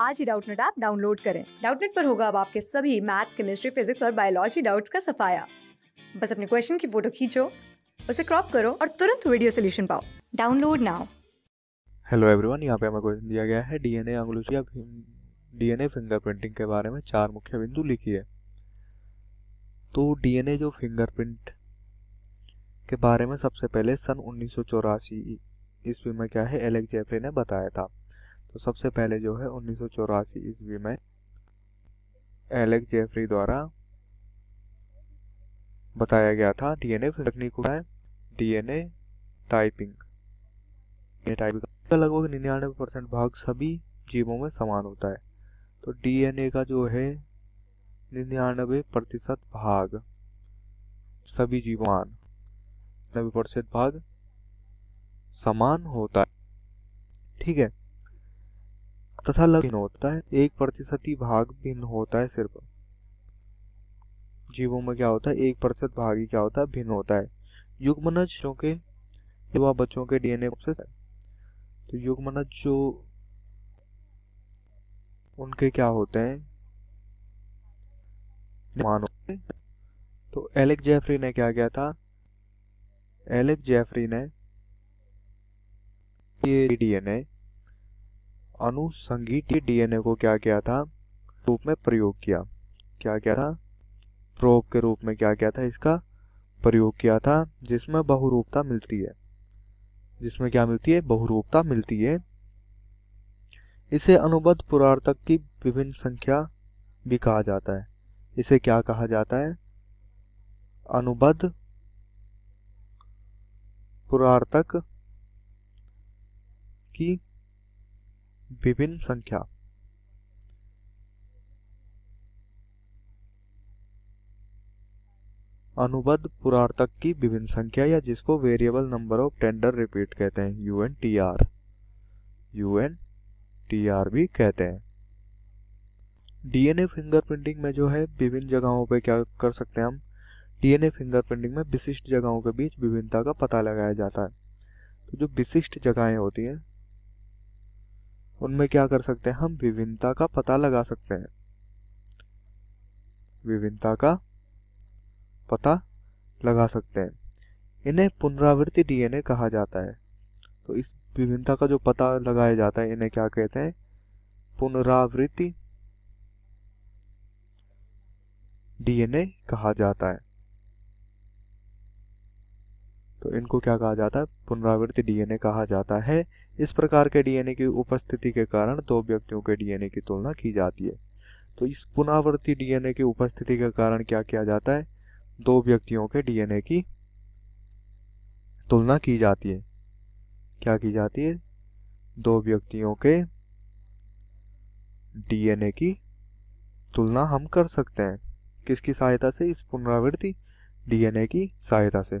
आज ही Doubtnut app download करें डाउटनेट पर होगा अब आपके सभी मैथ्स केमिस्ट्री फिजिक्स और बायोलॉजी डाउट्स का सफाया बस अपने क्वेश्चन की फोटो खींचो उसे क्रॉप करो और तुरंत वीडियो सोल्यूशन पाओ डाउनलोड नाउ हेलो एवरीवन यहाँ पे हमें क्वेश्चन दिया गया है डीएनए एंगोलॉजी या डीएनए फिंगरप्रिंटिंग के बारे में चार मुख्य बिंदु लिखी है तो डीएनए जो फिंगरप्रिंट के बारे में सबसे पहले सन उन्नीस ईस्वी में क्या है एलेक्स जेफरी ने बताया था तो सबसे पहले जो है उन्नीस सौ ईस्वी में एलेक्स जेफरी द्वारा बताया गया था डीएनए तकनीक को है डीएनए टाइपिंग टाइपिंग का लगभग निन्यानवे परसेंट भाग सभी जीवों में समान होता है तो डीएनए का जो है निन्यानवे प्रतिशत भाग सभी जीवान सभी प्रतिशत भाग समान होता है ठीक है तथा लग होता है एक प्रतिशत ही भाग भिन्न होता है सिर्फ जीवों में क्या होता है एक प्रतिशत भाग ही क्या होता है भिन्न होता है युगमनज जो के युवा बच्चों के डीएनए प्रोसेस तो युगमनज जो उनके क्या होते हैं मानो तो एलेक्स जेफरी ने क्या किया था एलेक्स जेफरी ने ये डीएनए अनुसंगीत डीएनए को क्या किया था रूप में प्रयोग किया क्या क्या था प्रोब के रूप में क्या क्या था इसका प्रयोग किया था जिसमें बहुरूपता मिलती है जिसमें क्या मिलती है बहुरूपता मिलती है इसे अनुबद्ध पुरातक की विभिन्न संख्या भी कहा जाता है इसे क्या कहा जाता है अनुबद्ध पुरातक की विभिन्न संख्या अनुबद्ध पुरार्थक की विभिन्न संख्या या जिसको variable number of tender repeat कहते हैं U N T R U N T R भी कहते हैं डीएनए फिंगरप्रिंटिंग में जो है विभिन्न जगहों पे क्या कर सकते हैं हम डीएनए फिंगरप्रिंटिंग में विशिष्ट जगहों के बीच विभिन्नता का पता लगाया जाता है तो जो विशिष्ट जगहें होती हैं उनमें क्या कर सकते हैं हम विभिन्नता का पता लगा सकते हैं विभिन्नता का पता लगा सकते हैं इन्हें पुनरावृत्ति डीएनए कहा जाता है तो इस विभिन्नता का जो पता लगाया जाता है इन्हें क्या कहते हैं पुनरावृत्ति डीएनए कहा जाता है तो इनको क्या कहा जाता है पुनरावृत्ति डीएनए कहा जाता है इस प्रकार के डीएनए की उपस्थिति के कारण दो व्यक्तियों के डीएनए की तुलना की जाती है तो इस पुनरावृत्ति डीएनए की उपस्थिति के कारण क्या किया जाता है दो व्यक्तियों के डीएनए की तुलना की जाती है क्या की जाती है दो व्यक्तियों के डीएनए की तुलना हम कर सकते हैं किसकी सहायता से इस पुनरावृत्ति डीएनए की सहायता से